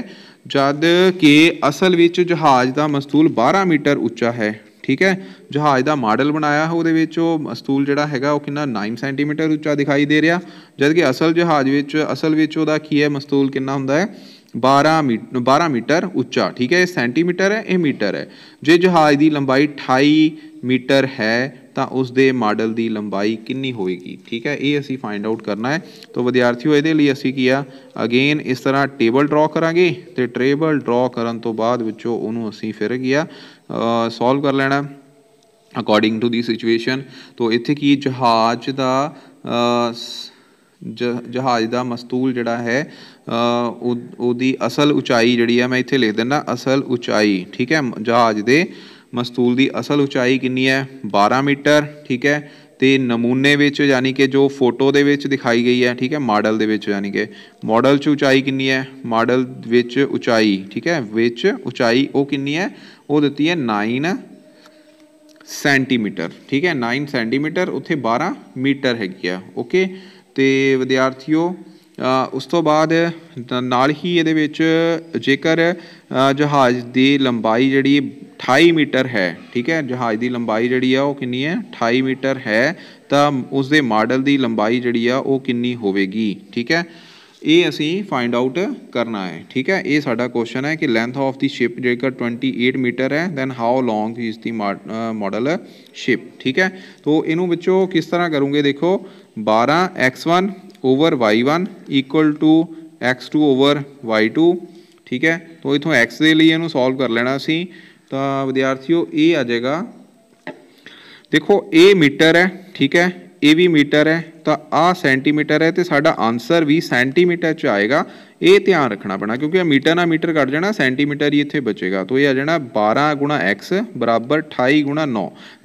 ਜਦ ਕਿ ਅਸਲ ਵਿੱਚ ਜਹਾਜ਼ ਦਾ ਮਸਤੂਲ 12 ਮੀਟਰ ਉੱਚਾ ਹੈ ਠੀਕ ਹੈ ਜਹਾਜ਼ ਦਾ ਮਾਡਲ ਬਣਾਇਆ ਹੈ ਉਹਦੇ ਵਿੱਚ ਉਹ ਮਸਤੂਲ ਜਿਹੜਾ ਹੈਗਾ ਉਹ ਕਿੰਨਾ 9 ਸੈਂਟੀਮੀਟਰ ਉੱਚਾ ਦਿਖਾਈ ਦੇ ਰਿਹਾ ਜਦ ਕਿ ਅਸਲ ਜਹਾਜ਼ ਵਿੱਚ ਅਸਲ ਵਿੱਚ ਉਹਦਾ ਕੀ ਹੈ ਮਸਤੂਲ ਕਿੰਨਾ ਹੁੰਦਾ ਹੈ 12 ਮੀਟਰ 12 ਮੀਟਰ ਉੱਚਾ ਠੀਕ ਹੈ ਇਹ ਸੈਂਟੀਮੀਟਰ ਹੈ ਇਹ ਮੀਟਰ ਹੈ ਜੇ ਜਹਾਜ਼ ਦੀ ਲੰਬਾਈ 28 ਮੀਟਰ ਹੈ ਤਾਂ ਉਸ ਦੇ ਮਾਡਲ ਦੀ ਲੰਬਾਈ ਕਿੰਨੀ ਹੋਏਗੀ ਠੀਕ ਹੈ ਇਹ ਅਸੀਂ ਫਾਈਂਡ ਆਊਟ ਕਰਨਾ ਹੈ ਤਾਂ ਵਿਦਿਆਰਥੀਓ ਇਹਦੇ ਲਈ ਅਸੀਂ ਕੀ ਆ ਅਗੇਨ ਇਸ ਤਰ੍ਹਾਂ ਟੇਬਲ ਡਰਾ ਕਰਾਂਗੇ ਤੇ ਟੇਬਲ ਡਰਾ ਕਰਨ ਤੋਂ ਬਾਅਦ ਵਿੱਚੋਂ ਉਹਨੂੰ ਅਸੀਂ ਫਿਰ ਗਿਆ ਸੋਲਵ ਕਰ ਲੈਣਾ ਅਕੋਰਡਿੰਗ ਟੂ ਦੀ ਸਿਚੁਏਸ਼ਨ ਤੋਂ ਇੱਥੇ ਕੀ ਜਹਾਜ਼ ਦਾ ਜਹਾਜ਼ ਦਾ ਮਸਤੂਲ ਜਿਹੜਾ ਹੈ ਉਹਦੀ ਅਸਲ ਉਚਾਈ ਜਿਹੜੀ ਆ ਮੈਂ ਇੱਥੇ ਲਿਖ ਦਿੰਦਾ ਅਸਲ ਉਚਾਈ ਠੀਕ ਹੈ ਜਹਾਜ਼ ਦੇ ਮਸਤੂਲ ਦੀ ਅਸਲ ਉਚਾਈ ਕਿੰਨੀ ਹੈ 12 ਮੀਟਰ ਠੀਕ ਹੈ ਤੇ ਨਮੂਨੇ ਵਿੱਚ ਯਾਨੀ ਕਿ ਜੋ ਫੋਟੋ ਦੇ ਵਿੱਚ ਦਿਖਾਈ ਗਈ ਹੈ ਠੀਕ ਹੈ ਮਾਡਲ ਦੇ ਵਿੱਚ ਯਾਨੀ ਕਿ ਮਾਡਲ 'ਚ ਉਚਾਈ ਕਿੰਨੀ ਹੈ ਮਾਡਲ ਵਿੱਚ ਉਚਾਈ ਠੀਕ ਹੈ ਵਿੱਚ ਉਚਾਈ ਉਹ ਕਿੰਨੀ ਹੈ ਉਹ ਦਿੱਤੀ ਹੈ 9 ਸੈਂਟੀਮੀਟਰ ਠੀਕ ਹੈ 9 ਸੈਂਟੀਮੀਟਰ ਉੱਥੇ 12 ਮੀਟਰ ਹੈਗੀ ਆ ਓਕੇ ਤੇ ਵਿਦਿਆਰਥੀਓ ਉਸ ਤੋਂ ਬਾਅਦ ਨਾਲ ਹੀ ਇਹਦੇ ਵਿੱਚ ਜੇਕਰ ਜਹਾਜ਼ ਦੀ ਲੰਬਾਈ ਜਿਹੜੀ 28 ਮੀਟਰ ਹੈ ਠੀਕ ਹੈ ਜਹਾਜ਼ ਦੀ ਲੰਬਾਈ ਜਿਹੜੀ ਆ ਉਹ ਕਿੰਨੀ ਹੈ 28 ਮੀਟਰ ਹੈ ਤਾਂ ਉਸ ਦੇ ਮਾਡਲ ਦੀ ਲੰਬਾਈ ਜਿਹੜੀ ਆ ਉਹ ਕਿੰਨੀ ਹੋਵੇਗੀ ਠੀਕ ਹੈ ਇਹ ਅਸੀਂ ਫਾਈਂਡ ਆਊਟ ਕਰਨਾ ਹੈ ਠੀਕ ਹੈ ਇਹ ਸਾਡਾ ਕੁਐਸਚਨ ਹੈ ਕਿ ਲੈਂਥ ਆਫ ਦੀ ਸ਼ਿਪ ਜੇਕਰ 28 ਮੀਟਰ ਹੈ then how long is the model ship ਠੀਕ ਹੈ ਤੋਂ ਇਹਨੂੰ ਵਿੱਚੋਂ ਕਿਸ ਤਰ੍ਹਾਂ ਕਰੋਗੇ ਦੇਖੋ 12 x1 over y1 equal to x2 ਓਵਰ y2 ਠੀਕ ਹੈ ਤੋਂ ਇਥੋਂ x ਦੇ ਲਈ ਇਹਨੂੰ ਸੋਲਵ ਕਰ ਲੈਣਾ ਸੀ ਤਾਂ ਵਿਦਿਆਰਥੀਓ ਇਹ ਆ ਜਾਏਗਾ ਦੇਖੋ ਇਹ ਮੀਟਰ ਹੈ ਠੀਕ ਹੈ ਇਹ ਵੀ ਮੀਟਰ ਹੈ ਤਾਂ ਆ ਸੈਂਟੀਮੀਟਰ ਹੈ ਤੇ ਸਾਡਾ ਆਨਸਰ ਵੀ ਸੈਂਟੀਮੀਟਰ ਚ ਆਏਗਾ ਇਹ ਧਿਆਨ ਰੱਖਣਾ ਪੈਣਾ ਕਿਉਂਕਿ ਇਹ ਮੀਟਰ ਨਾਲ ਮੀਟਰ ਕੱਟ ਜਾਣਾ ਸੈਂਟੀਮੀਟਰ ਹੀ ਇੱਥੇ ਬਚੇਗਾ ਤੋਂ ਇਹ ਆ ਜਾਣਾ 12 x 28 9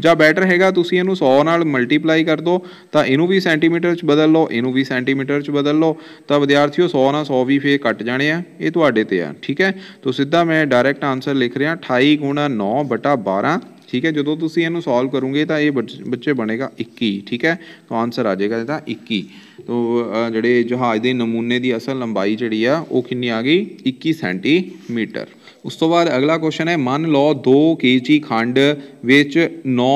ਜਾਂ ਬੈਟਰ ਹੈਗਾ ਤੁਸੀਂ ਇਹਨੂੰ 100 ਨਾਲ ਮਲਟੀਪਲਾਈ ਕਰ ਦੋ ਤਾਂ ਇਹਨੂੰ ਵੀ ਸੈਂਟੀਮੀਟਰ ਚ ਬਦਲ ਲਓ ਇਹਨੂੰ ਵੀ ਸੈਂਟੀਮੀਟਰ ਚ ਬਦਲ ਲਓ ਤਾਂ ਵਿਦਿਆਰਥੀਓ 100 ਨਾਲ 100 ਵੀ ਫੇਰ ਕੱਟ ਜਾਣੇ ਆ ਇਹ ਤੁਹਾਡੇ ਤੇ ਆ ਠੀਕ ਹੈ ਤੋਂ ਸਿੱਧਾ ਮੈਂ ਡਾਇਰੈਕਟ ਆਨਸਰ ਲਿਖ ਰਿਹਾ 28 9 12 ਠੀਕ ਹੈ ਜਦੋਂ ਤੁਸੀਂ ਇਹਨੂੰ ਸੋਲਵ ਕਰੋਗੇ ਤਾਂ ਇਹ ਬੱਚੇ ਬਣੇਗਾ 21 ਠੀਕ ਹੈ ਤਾਂ ਆਨਸਰ ਆ ਜਾਏਗਾ ਇਹਦਾ 21 ਤੋਂ ਜਿਹੜੇ ਜਹਾਜ਼ ਦੇ ਨਮੂਨੇ ਦੀ ਅਸਲ ਲੰਬਾਈ ਜਿਹੜੀ ਆ ਉਹ ਕਿੰਨੀ ਆ ਗਈ 21 ਸੈਂਟੀਮੀਟਰ ਉਸ ਤੋਂ ਬਾਅਦ ਅਗਲਾ ਕੁਐਸਚਨ ਹੈ ਮੰਨ ਲਓ 2 ਕੇਜੀ ਖੰਡ ਵਿੱਚ 9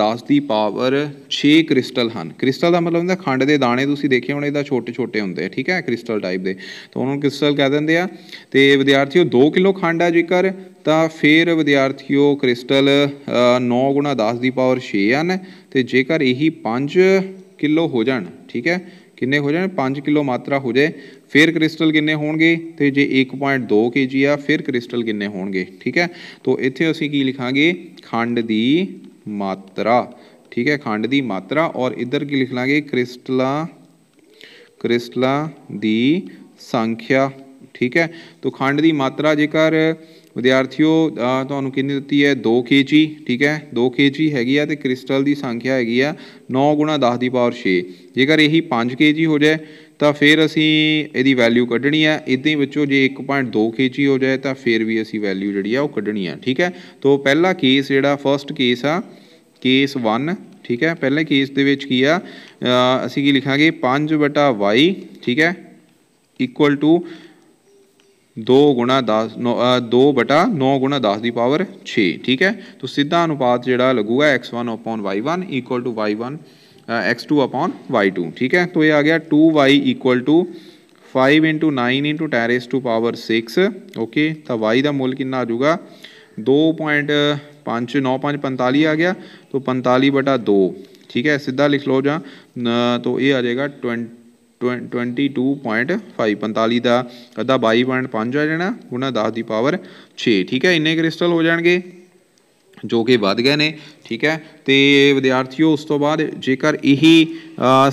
10 ਦੀ ਪਾਵਰ 6 ਕ੍ਰਿਸਟਲ ਹਨ ਕ੍ਰਿਸਟਲ ਦਾ ਮਤਲਬ ਹੁੰਦਾ ਖੰਡ ਦੇ ਦਾਣੇ ਤੁਸੀਂ ਦੇਖੇ ਹੋਣੇ ਇਹਦਾ ਛੋਟੇ ਛੋਟੇ ਹੁੰਦੇ ਠੀਕ ਹੈ ਕ੍ਰਿਸਟਲ ਟਾਈਪ ਦੇ ਤਾਂ ਉਹਨਾਂ ਨੂੰ ਕ੍ਰਿਸਟਲ ਕਹਿ ਦਿੰਦੇ ਆ ਤੇ ਵਿਦਿਆਰਥੀਓ 2 ਕਿਲੋ ਖੰਡ ਹੈ ਜੇਕਰ ਤਾਂ ਫਿਰ ਵਿਦਿਆਰਥੀਓ ਕ੍ਰਿਸਟਲ 9 10 ਦੀ ਪਾਵਰ 6 ਹਨ ਤੇ ਜੇਕਰ ਇਹੀ 5 ਕਿਲੋ ਹੋ ਜਾਣ ਠੀਕ ਹੈ ਕਿੰਨੇ ਹੋ ਜਾਣ 5 ਕਿਲੋ ਮਾਤਰਾ ਹੋ ਜਾਏ ਫਿਰ ਕ੍ਰਿਸਟਲ ਕਿੰਨੇ ਹੋਣਗੇ ਤੇ ਜੇ 1.2 ਕੇਜੀ ਆ ਫਿਰ ਕ੍ਰਿਸਟਲ ਕਿੰਨੇ ਹੋਣਗੇ ਠੀਕ ਹੈ ਤੋਂ ਇੱਥੇ ਅਸੀਂ ਕੀ ਲਿਖਾਂਗੇ ਖੰਡ ਦੀ ਮਾਤਰਾ ਠੀਕ ਹੈ ਖੰਡ ਦੀ ਮਾਤਰਾ ਔਰ ਇੱਧਰ ਕੀ ਲਿਖ ਲਾਂਗੇ ਕ੍ਰਿਸਟਲਾ ਕ੍ਰਿਸਟਲਾਂ ਦੀ ਸੰਖਿਆ ਠੀਕ ਹੈ ਤੋਂ ਖੰਡ ਦੀ ਮਾਤਰਾ ਜੇਕਰ ਵਿਦਿਆਰਥੀਓ ਤੁਹਾਨੂੰ ਕਿੰਨੀ ਦਿੱਤੀ ਹੈ 2 kg ਠੀਕ ਹੈ 2 kg ਹੈਗੀ ਆ ਤੇ ਕ੍ਰਿਸਟਲ ਦੀ ਸੰਖਿਆ ਹੈਗੀ ਆ 9 10 ਦੀ ਪਾਵਰ 6 ਜੇਕਰ ਇਹੀ 5 kg ਹੋ ਜਾਏ ਤਾਂ ਫਿਰ ਅਸੀਂ ਇਹਦੀ ਵੈਲਿਊ ਕੱਢਣੀ ਹੈ ਇਦਾਂ ਹੀ ਵਿੱਚੋਂ ਜੇ 1.2 kg ਹੋ ਜਾਏ ਤਾਂ ਫਿਰ ਵੀ ਅਸੀਂ ਵੈਲਿਊ ਜਿਹੜੀ ਆ ਉਹ ਕੱਢਣੀ ਆ ਠੀਕ ਹੈ ਤੋਂ ਪਹਿਲਾ ਕੇਸ ਜਿਹੜਾ ਫਰਸਟ ਕੇਸ ਆ ਕੇਸ 1 ਠੀਕ ਹੈ ਪਹਿਲੇ ਕੇਸ ਦੇ ਵਿੱਚ ਕੀ ਆ ਅਸੀਂ ਕੀ ਲਿਖਾਂਗੇ 5 y ਠੀਕ ਹੈ ਇਕੁਅਲ ਟੂ दो गुणा दस नौ दो बटा नौ गुणा दस की पावर छे ठीक है तो सीधा अनुपात जोड़ा लगेगा X one upon Y one equal to Y one X two upon Y two ठीक है तो ये आ गया two Y equal to five into nine into ten raise to power six okay तो वाई का मुल कि आ जाऊगा दो पॉइंट पाँच नौ पाँच पंताली आ गया तो पंताली बटा दो ठीक है सीधा लिख लो जहाँ तो ये आ जाएगा ट्वेंट 22.545 ਦਾ ਅੱਧਾ 22.5 ਆ ਜਾਣਾ ਗੁਣਾ 10 ਦੀ ਪਾਵਰ 6 ਠੀਕ ਹੈ ਇੰਨੇ ਕ੍ਰਿਸਟਲ ਹੋ ਜਾਣਗੇ ਜੋ ਕਿ ਵੱਧ ਗਏ ਨੇ ਠੀਕ ਹੈ ਤੇ ਵਿਦਿਆਰਥੀਓ ਉਸ ਤੋਂ ਬਾਅਦ ਜੇਕਰ ਇਹੀ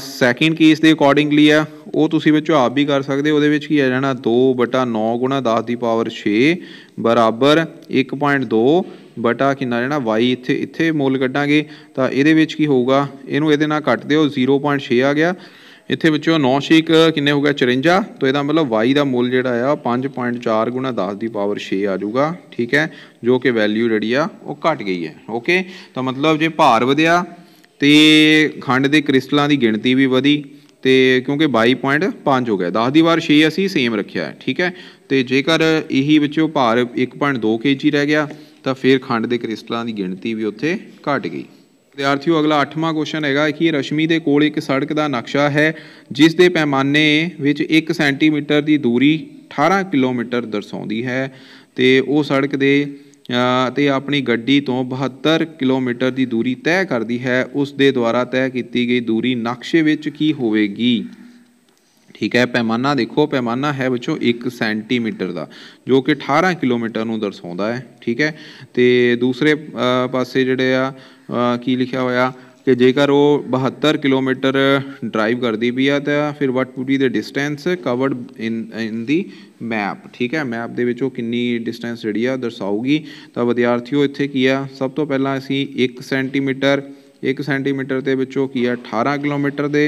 ਸੈਕਿੰਡ ਕੇਸ ਦੇ ਅਕੋਰਡਿੰਗਲੀ ਆ ਉਹ ਤੁਸੀਂ ਵਿੱਚੋਂ ਆਪ ਵੀ ਕਰ ਸਕਦੇ ਉਹਦੇ ਵਿੱਚ ਕੀ ਆ ਜਾਣਾ 2 ਬਟਾ 9 ਗੁਣਾ 10 ਦੀ ਪਾਵਰ 6 ਬਰਾਬਰ 1.2 ਬਟਾ ਕਿੰਨਾ ਜਾਣਾ y ਇੱਥੇ ਇੱਥੇ ਮੁੱਲ ਕੱਢਾਂਗੇ ਤਾਂ ਇਹਦੇ ਵਿੱਚ ਕੀ ਹੋਊਗਾ ਇਹਨੂੰ ਇਹਦੇ ਨਾਲ ਕੱਟ ਦਿਓ 0.6 ਆ ਗਿਆ ਇੱਥੇ ਵਿੱਚੋਂ 9 ਸ਼ੀਕ ਕਿੰਨੇ ਹੋ ਗਿਆ 54 ਤੋਂ ਇਹਦਾ ਮਤਲਬ y ਦਾ ਮੁੱਲ ਜਿਹੜਾ ਆ 5.4 ਗੁਣਾ 10 ਦੀ ਪਾਵਰ 6 ਆ ਜਾਊਗਾ ਠੀਕ ਹੈ ਜੋ ਕਿ ਵੈਲਿਊ ਜਿਹੜੀ ਆ ਉਹ ਘਟ ਗਈ ਹੈ ਓਕੇ ਤਾਂ ਮਤਲਬ ਜੇ ਭਾਰ ਵਧਿਆ ਤੇ ਖੰਡ ਦੇ ਕ੍ਰਿਸਟਲਾਂ ਦੀ ਗਿਣਤੀ ਵੀ ਵਧੀ ਤੇ ਕਿਉਂਕਿ 22.5 ਹੋ ਗਿਆ 10 ਦੀ ਵਾਰ 6 ਅਸੀਂ ਸੇਮ ਰੱਖਿਆ ਹੈ ਠੀਕ ਹੈ ਤੇ ਜੇਕਰ ਇਹੀ ਵਿੱਚੋਂ ਭਾਰ 1.2 kg ਰਹਿ ਗਿਆ ਤਾਂ ਫਿਰ ਖੰਡ ਦੇ ਕ੍ਰਿਸਟਲਾਂ ਦੀ ਗਿਣਤੀ ਵੀ ਉੱਥੇ ਘਟ ਗਈ ਵਿਦਿਆਰਥੀਓ ਅਗਲਾ 8ਵਾਂ ਕੁਐਸਚਨ ਹੈਗਾ ਕਿ ਰਸ਼ਮੀ ਦੇ ਕੋਲ ਇੱਕ ਸੜਕ ਦਾ ਨਕਸ਼ਾ ਹੈ ਜਿਸ ਦੇ ਪੈਮਾਨੇ ਵਿੱਚ 1 ਸੈਂਟੀਮੀਟਰ ਦੀ ਦੂਰੀ 18 ਕਿਲੋਮੀਟਰ ਦਰਸਾਉਂਦੀ ਹੈ ਤੇ ਉਹ ਸੜਕ ਦੇ ਤੇ ਆਪਣੀ ਗੱਡੀ ਤੋਂ 72 ਕਿਲੋਮੀਟਰ ਦੀ ਦੂਰੀ ਤੈਅ ਕਰਦੀ ਹੈ ਉਸ ਦੇ ਦੁਆਰਾ ਤੈਅ ਕੀਤੀ ਗਈ ਦੂਰੀ ਨਕਸ਼ੇ ਵਿੱਚ ਕੀ ਹੋਵੇਗੀ ਠੀਕ ਹੈ ਪੈਮਾਨਾ ਦੇਖੋ ਪੈਮਾਨਾ ਹੈ ਵਿੱਚੋਂ 1 ਸੈਂਟੀਮੀਟਰ ਦਾ ਜੋ ਕਿ 18 ਕਿਲੋਮੀਟਰ ਨੂੰ ਦਰਸਾਉਂਦਾ ਹੈ ਠੀਕ ਹੈ ਤੇ ਦੂਸਰੇ ਪਾਸੇ ਜਿਹੜੇ ਆ ਕੀ ਲਿਖਿਆ ਹੋਇਆ ਕਿ ਜੇਕਰ ਉਹ 72 ਕਿਲੋਮੀਟਰ ਡਰਾਈਵ ਕਰਦੀ ਵੀ ਆ ਤਾਂ ਫਿਰ what would be the distance covered in in the map ਠੀਕ ਹੈ ਮੈਪ ਦੇ ਵਿੱਚ ਉਹ ਕਿੰਨੀ ਡਿਸਟੈਂਸ ਜਿਹੜੀ ਆ ਦਰਸਾਉਗੀ ਤਾਂ ਵਿਦਿਆਰਥੀਓ ਇੱਥੇ ਕੀ ਆ ਸਭ ਤੋਂ ਪਹਿਲਾਂ ਅਸੀਂ 1 ਸੈਂਟੀਮੀਟਰ 1 ਸੈਂਟੀਮੀਟਰ ਦੇ ਵਿੱਚੋਂ ਕੀ ਆ 18 ਕਿਲੋਮੀਟਰ ਦੇ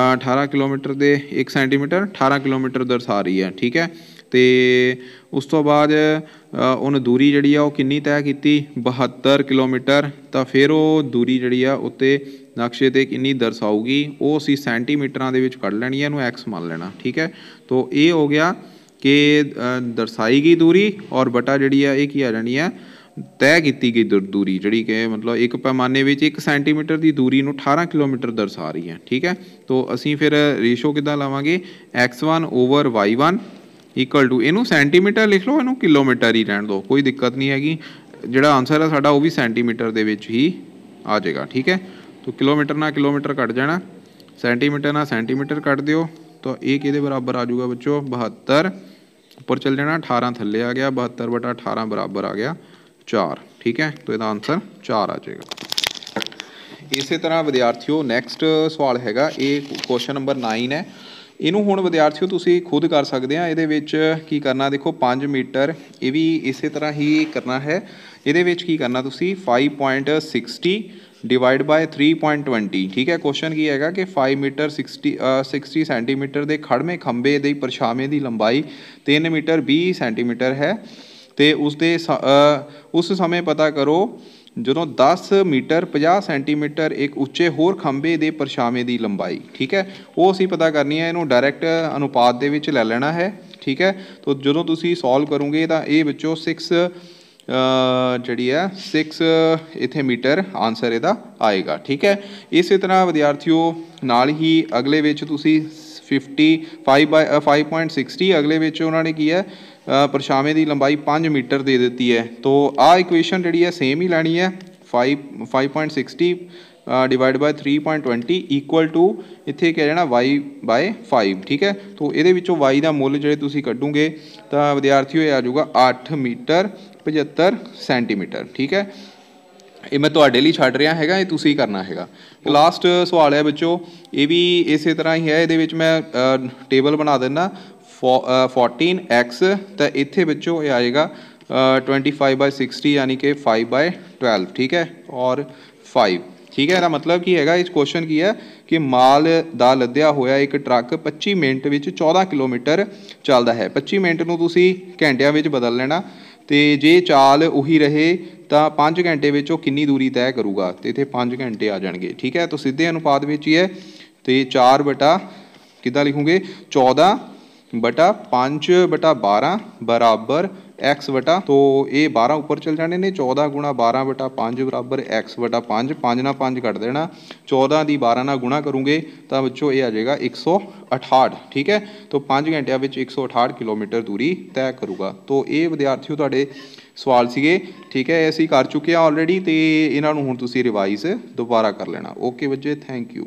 18 ਕਿਲੋਮੀਟਰ ਦੇ 1 ਸੈਂਟੀਮੀਟਰ 18 ਕਿਲੋਮੀਟਰ ਦਰਸਾ ਰਹੀ ਹੈ ਠੀਕ ਹੈ ਤੇ ਉਸ ਤੋਂ ਬਾਅਦ ਉਹਨੇ ਦੂਰੀ ਜਿਹੜੀ ਆ ਉਹ ਕਿੰਨੀ ਤੈਅ ਕੀਤੀ 72 ਕਿਲੋਮੀਟਰ ਤਾਂ ਫਿਰ ਉਹ ਦੂਰੀ ਜਿਹੜੀ ਆ ਉੱਤੇ ਨਕਸ਼ੇ 'ਤੇ ਕਿੰਨੀ ਦਰਸਾਊਗੀ ਉਹ ਅਸੀਂ ਸੈਂਟੀਮੀਟਰਾਂ ਦੇ ਵਿੱਚ ਕੱਢ ਲੈਣੀ ਹੈ ਇਹਨੂੰ ਐਕਸ ਮੰਨ ਲੈਣਾ ਠੀਕ ਹੈ ਤੋਂ ਇਹ ਹੋ ਗਿਆ ਕਿ ਦਰਸਾਈ ਗਈ ਦੂਰੀ ਔਰ ਬਟਾ ਜਿਹੜੀ ਆ ਇਹ ਕੀ ਆ ਜਾਣੀ ਹੈ ਤੈਅ ਕੀਤੀ ਗਈ ਦੂਰੀ ਜਿਹੜੀ ਕਿ ਮਤਲਬ ਇੱਕ ਪੈਮਾਨੇ ਵਿੱਚ 1 ਸੈਂਟੀਮੀਟਰ ਦੀ ਦੂਰੀ ਨੂੰ 18 ਕਿਲੋਮੀਟਰ ਦਰਸਾ ਰਹੀ ਹੈ ਠੀਕ ਹੈ ਤੋਂ ਅਸੀਂ ਫਿਰ ਰੇਸ਼ੋ ਕਿਦਾਂ ਲਾਵਾਂਗੇ x1 over y1 equal to ਇਹਨੂੰ ਸੈਂਟੀਮੀਟਰ ਲਿਖ ਲਓ ਇਹਨੂੰ ਕਿਲੋਮੀਟਰ ਹੀ ਰਹਿਣ ਦਿਓ ਕੋਈ ਦਿੱਕਤ ਨਹੀਂ ਹੈਗੀ ਜਿਹੜਾ ਆਨਸਰ ਹੈ ਸਾਡਾ ਉਹ ਵੀ ਸੈਂਟੀਮੀਟਰ ਦੇ ਵਿੱਚ ਹੀ ਆ ਜਾਏਗਾ ਠੀਕ ਹੈ ਤਾਂ ਕਿਲੋਮੀਟਰ ਨਾਲ ਕਿਲੋਮੀਟਰ ਕੱਟ ਜਾਣਾ ਸੈਂਟੀਮੀਟਰ ਨਾਲ ਸੈਂਟੀਮੀਟਰ ਕੱਟ ਦਿਓ ਤਾਂ ਇਹ ਕਿਹਦੇ ਬਰਾਬਰ ਆ ਜਾਊਗਾ ਬੱਚੋ 72 ਉੱਪਰ ਚੱਲ ਜਾਣਾ 18 ਥੱਲੇ ਆ ਗਿਆ 72 ਬਟਾ 18 ਬਰਾਬਰ ਆ ਗਿਆ 4 ਠੀਕ ਹੈ ਤਾਂ ਇਹਦਾ ਆਨਸਰ 4 ਆ ਜਾਏਗਾ ਇਸੇ ਤਰ੍ਹਾਂ ਵਿਦਿਆਰਥੀਓ ਨੈਕਸਟ ਸਵਾਲ ਹੈਗਾ ਇਹ ਕੁਐਸਚਨ ਨੰਬਰ 9 ਹੈ ਇਹਨੂੰ ਹੁਣ ਵਿਦਿਆਰਥੀਓ ਤੁਸੀਂ ਖੁਦ ਕਰ ਸਕਦੇ ਆ ਇਹਦੇ ਵਿੱਚ ਕੀ ਕਰਨਾ ਦੇਖੋ 5 ਮੀਟਰ ਇਹ ਵੀ ਇਸੇ ਤਰ੍ਹਾਂ ਹੀ ਕਰਨਾ ਹੈ ਇਹਦੇ ਵਿੱਚ ਕੀ ਕਰਨਾ ਤੁਸੀਂ 5.60 ਡਿਵਾਈਡ ਬਾਈ 3.20 ਠੀਕ ਹੈ ਕੁਐਸਚਨ ਕੀ ਹੈਗਾ ਕਿ 5 ਮੀਟਰ 60 60 ਸੈਂਟੀਮੀਟਰ ਦੇ ਖੜਵੇਂ ਖੰਬੇ ਦੇ ਪਰਛਾਵੇਂ ਦੀ ਲੰਬਾਈ 3 ਮੀਟਰ 20 ਸੈਂਟੀਮੀਟਰ ਹੈ ਤੇ ਉਸ ਦੇ ਉਸ ਸਮੇਂ ਪਤਾ ਕਰੋ ਜਦੋਂ 10 ਮੀਟਰ 50 ਸੈਂਟੀਮੀਟਰ ਇੱਕ ਉੱਚੇ ਹੋਰ ਖੰਭੇ ਦੇ ਪਰਛਾਵੇਂ ਦੀ ਲੰਬਾਈ ਠੀਕ ਹੈ ਉਹ ਅਸੀਂ ਪਤਾ ਕਰਨੀ ਹੈ ਇਹਨੂੰ ਡਾਇਰੈਕਟ ਅਨੁਪਾਤ ਦੇ ਵਿੱਚ ਲੈ ਲੈਣਾ ਹੈ ਠੀਕ ਹੈ ਤਾਂ ਜਦੋਂ ਤੁਸੀਂ ਸੋਲਵ ਕਰੋਗੇ ਤਾਂ ਇਹ ਵਿੱਚੋਂ 6 ਜਿਹੜੀ ਹੈ 6 ਇਥੇ ਮੀਟਰ ਆਨਸਰ ਇਹਦਾ ਆਏਗਾ ਠੀਕ ਹੈ ਇਸੇ ਤਰ੍ਹਾਂ ਵਿਦਿਆਰਥੀਓ ਨਾਲ ਹੀ ਅਗਲੇ ਵਿੱਚ ਤੁਸੀਂ 50 5 5.60 ਅਗਲੇ ਵਿੱਚ ਉਹਨਾਂ ਨੇ ਕੀ ਹੈ ਪਰਛਾਵੇਂ ਦੀ ਲੰਬਾਈ 5 ਮੀਟਰ ਦੇ ਦਿੱਤੀ ਹੈ ਤੋਂ ਆ ਇਕੁਏਸ਼ਨ ਜਿਹੜੀ ਹੈ ਸੇਮ ਹੀ ਲੈਣੀ ਹੈ 5 5.60 ਡਿਵਾਈਡ ਬਾਈ 3.20 ਇਕੁਅਲ ਟੂ ਇੱਥੇ ਕਿਹਾ ਜਾਣਾ y 5 ਠੀਕ ਹੈ ਤੋਂ ਇਹਦੇ ਵਿੱਚੋਂ y ਦਾ ਮੁੱਲ ਜਿਹੜੇ ਤੁਸੀਂ ਕੱਢੋਗੇ ਤਾਂ ਵਿਦਿਆਰਥੀਓ ਇਹ ਆ ਜਾਊਗਾ 8 ਮੀਟਰ 75 ਸੈਂਟੀਮੀਟਰ ਠੀਕ ਹੈ ਇਹ ਮੈਂ ਤੁਹਾਡੇ ਲਈ ਛੱਡ ਰਿਹਾ ਹੈਗਾ ਇਹ ਤੁਸੀਂ ਕਰਨਾ ਹੈਗਾ ਲਾਸਟ ਸਵਾਲ ਹੈ ਬੱਚੋ ਇਹ ਵੀ ਇਸੇ ਤਰ੍ਹਾਂ ਹੀ ਹੈ ਇਹਦੇ ਵਿੱਚ ਮੈਂ ਟੇਬਲ ਬਣਾ ਦਿੰਦਾ 14x ਤਾਂ ਇੱਥੇ ਵਿੱਚੋਂ ਇਹ ਆਏਗਾ 25/60 ਯਾਨੀ ਕਿ 5/12 ਠੀਕ ਹੈ ਔਰ 5 ਠੀਕ ਹੈ ਇਹਦਾ ਮਤਲਬ ਕੀ ਹੈਗਾ ਇਸ ਕੁਐਸਚਨ ਕੀ ਹੈ ਕਿ ਮਾਲ ਦਾ ਲੱਦਿਆ ਹੋਇਆ ਇੱਕ ਟਰੱਕ 25 ਮਿੰਟ ਵਿੱਚ 14 ਕਿਲੋਮੀਟਰ ਚੱਲਦਾ ਹੈ 25 ਮਿੰਟ ਨੂੰ ਤੁਸੀਂ ਘੰਟਿਆਂ ਵਿੱਚ ਬਦਲ ਲੈਣਾ ਤੇ ਜੇ ਚਾਲ ਉਹੀ ਰਹੇ ਤਾਂ 5 ਘੰਟੇ ਵਿੱਚ ਉਹ ਕਿੰਨੀ ਦੂਰੀ ਤੈਅ ਕਰੂਗਾ ਤੇ ਇੱਥੇ 5 ਘੰਟੇ ਆ ਜਾਣਗੇ ਠੀਕ ਹੈ ਤਾਂ ਸਿੱਧੇ ਅਨੁਪਾਤ ਵਿੱਚ ਹੀ ਹੈ ਤੇ 4 ਬਟਾ ਕਿੱਦਾਂ ਲਿਖੂਗੇ 14 ਬਟਾ 5 ਬਟਾ 12 ਬਰਾਬਰ x ਬਟਾ ਤੋਂ ਇਹ 12 ਉੱਪਰ ਚਲ ਜਾਣੇ ਨੇ 14 ਗੁਣਾ 12 ਬਟਾ 5 ਬਰਾਬਰ x ਬਟਾ 5 5 ਨਾਲ 5 ਕੱਟ ਦੇਣਾ 14 ਦੀ 12 ਨਾਲ ਗੁਣਾ ਕਰੋਗੇ ਤਾਂ ਬੱਚੋ ਇਹ ਆ ਜਾਏਗਾ 168 ਠੀਕ ਹੈ ਤੋਂ 5 ਘੰਟਿਆਂ ਵਿੱਚ 168 ਕਿਲੋਮੀਟਰ ਦੂਰੀ ਤੈਅ ਕਰੂਗਾ ਤੋਂ ਇਹ ਵਿਦਿਆਰਥੀਓ ਤੁਹਾਡੇ ਸਵਾਲ ਸੀਗੇ ਠੀਕ ਹੈ ਅਸੀਂ ਕਰ ਚੁੱਕੇ ਆ ਆਲਰੇਡੀ ਤੇ ਇਹਨਾਂ ਨੂੰ ਹੁਣ ਤੁਸੀਂ ਰਿਵਾਈਜ਼ ਦੁਬਾਰਾ ਕਰ ਲੈਣਾ ਓਕੇ ਬੱਚੇ ਥੈਂਕ ਯੂ